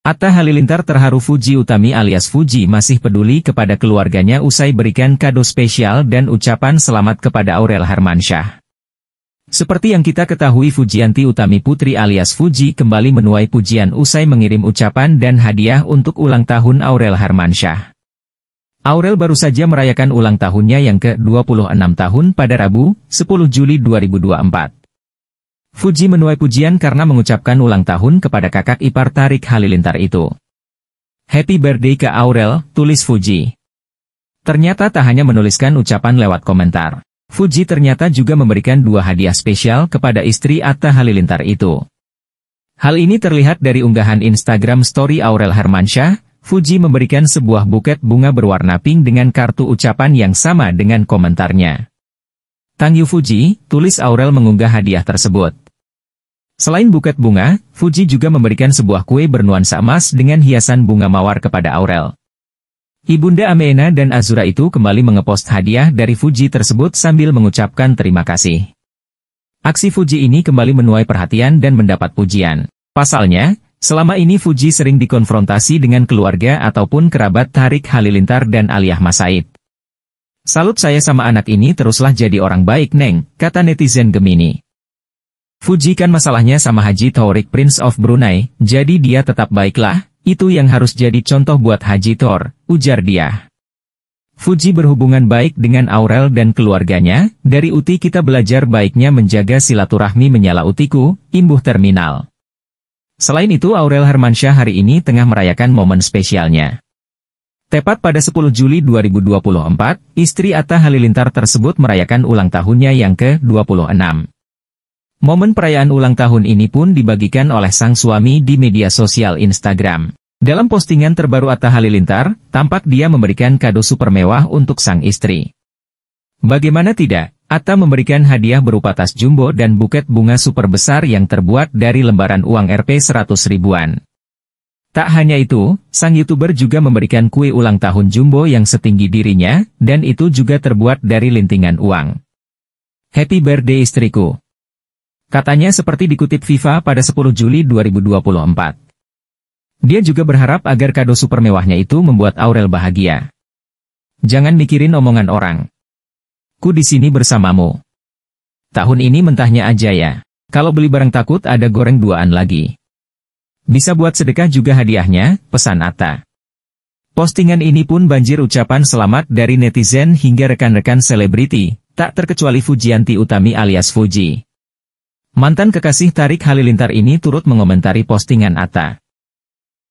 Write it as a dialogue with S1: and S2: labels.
S1: Atta Halilintar terharu Fuji Utami alias Fuji masih peduli kepada keluarganya usai berikan kado spesial dan ucapan selamat kepada Aurel Harmansyah. Seperti yang kita ketahui Fujianti Utami Putri alias Fuji kembali menuai pujian usai mengirim ucapan dan hadiah untuk ulang tahun Aurel Harmansyah. Aurel baru saja merayakan ulang tahunnya yang ke-26 tahun pada Rabu, 10 Juli 2024. Fuji menuai pujian karena mengucapkan ulang tahun kepada kakak ipar Tarik Halilintar itu. Happy birthday ke Aurel, tulis Fuji. Ternyata tak hanya menuliskan ucapan lewat komentar. Fuji ternyata juga memberikan dua hadiah spesial kepada istri Atta Halilintar itu. Hal ini terlihat dari unggahan Instagram story Aurel Hermansyah, Fuji memberikan sebuah buket bunga berwarna pink dengan kartu ucapan yang sama dengan komentarnya. Tang Yu Fuji, tulis Aurel mengunggah hadiah tersebut. Selain buket bunga, Fuji juga memberikan sebuah kue bernuansa emas dengan hiasan bunga mawar kepada Aurel. Ibunda Amena dan Azura itu kembali mengepost hadiah dari Fuji tersebut sambil mengucapkan terima kasih. Aksi Fuji ini kembali menuai perhatian dan mendapat pujian. Pasalnya, selama ini Fuji sering dikonfrontasi dengan keluarga ataupun kerabat Tarik Halilintar dan Aliyah Masaid. Salut saya sama anak ini teruslah jadi orang baik, Neng, kata netizen Gemini. Fuji kan masalahnya sama Haji Thorik Prince of Brunei, jadi dia tetap baiklah, itu yang harus jadi contoh buat Haji Thor. ujar dia. Fuji berhubungan baik dengan Aurel dan keluarganya, dari Uti kita belajar baiknya menjaga silaturahmi menyala Utiku, imbuh terminal. Selain itu Aurel Hermansyah hari ini tengah merayakan momen spesialnya. Tepat pada 10 Juli 2024, istri Atta Halilintar tersebut merayakan ulang tahunnya yang ke-26. Momen perayaan ulang tahun ini pun dibagikan oleh sang suami di media sosial Instagram. Dalam postingan terbaru Atta Halilintar, tampak dia memberikan kado super mewah untuk sang istri. Bagaimana tidak, Atta memberikan hadiah berupa tas jumbo dan buket bunga super besar yang terbuat dari lembaran uang Rp 100 ribuan. Tak hanya itu, sang youtuber juga memberikan kue ulang tahun jumbo yang setinggi dirinya, dan itu juga terbuat dari lintingan uang. Happy birthday istriku! Katanya seperti dikutip FIFA pada 10 Juli 2024. Dia juga berharap agar kado super mewahnya itu membuat Aurel bahagia. Jangan mikirin omongan orang. Ku di sini bersamamu. Tahun ini mentahnya aja ya. Kalau beli barang takut ada goreng duaan lagi. Bisa buat sedekah juga hadiahnya, pesan Atta. Postingan ini pun banjir ucapan selamat dari netizen hingga rekan-rekan selebriti, tak terkecuali Fujianti Utami alias Fuji. Mantan kekasih Tarik Halilintar ini turut mengomentari postingan Atta.